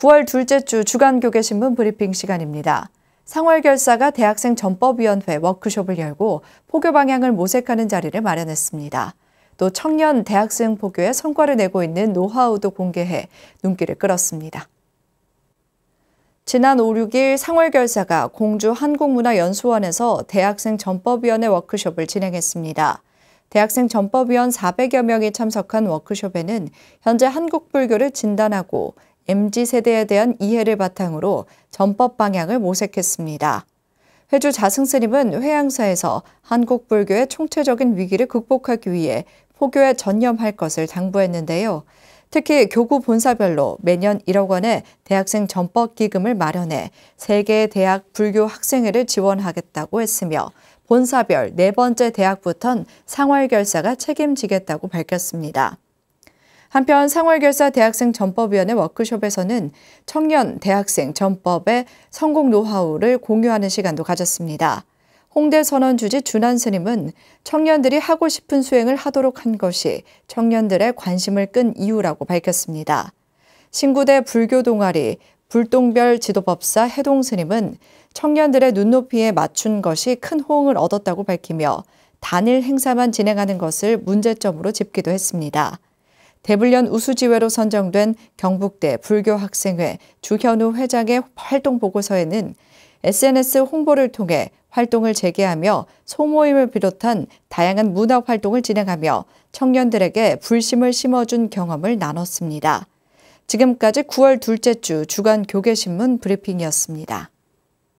9월 둘째 주 주간 교계 신문 브리핑 시간입니다. 상월 결사가 대학생 전법위원회 워크숍을 열고 포교 방향을 모색하는 자리를 마련했습니다. 또 청년 대학생 포교에 성과를 내고 있는 노하우도 공개해 눈길을 끌었습니다. 지난 5, 6일 상월결사가 공주 한국문화연수원에서 대학생 전법위원회 워크숍을 진행했습니다. 대학생 전법위원 400여 명이 참석한 워크숍에는 현재 한국불교를 진단하고 MZ 세대에 대한 이해를 바탕으로 전법 방향을 모색했습니다. 회주 자승스님은 회양사에서 한국 불교의 총체적인 위기를 극복하기 위해 포교에 전념할 것을 당부했는데요. 특히 교구 본사별로 매년 1억 원의 대학생 전법 기금을 마련해 세개 대학 불교 학생회를 지원하겠다고 했으며 본사별 네 번째 대학부턴 상활결사가 책임지겠다고 밝혔습니다. 한편 상월결사 대학생 전법위원회 워크숍에서는 청년 대학생 전법의 성공 노하우를 공유하는 시간도 가졌습니다. 홍대 선원 주지 준한 스님은 청년들이 하고 싶은 수행을 하도록 한 것이 청년들의 관심을 끈 이유라고 밝혔습니다. 신구대 불교 동아리 불동별 지도법사 해동 스님은 청년들의 눈높이에 맞춘 것이 큰 호응을 얻었다고 밝히며 단일 행사만 진행하는 것을 문제점으로 짚기도 했습니다. 대불련 우수지회로 선정된 경북대 불교학생회 주현우 회장의 활동 보고서에는 SNS 홍보를 통해 활동을 재개하며 소모임을 비롯한 다양한 문화 활동을 진행하며 청년들에게 불심을 심어준 경험을 나눴습니다. 지금까지 9월 둘째 주 주간 교계신문 브리핑이었습니다.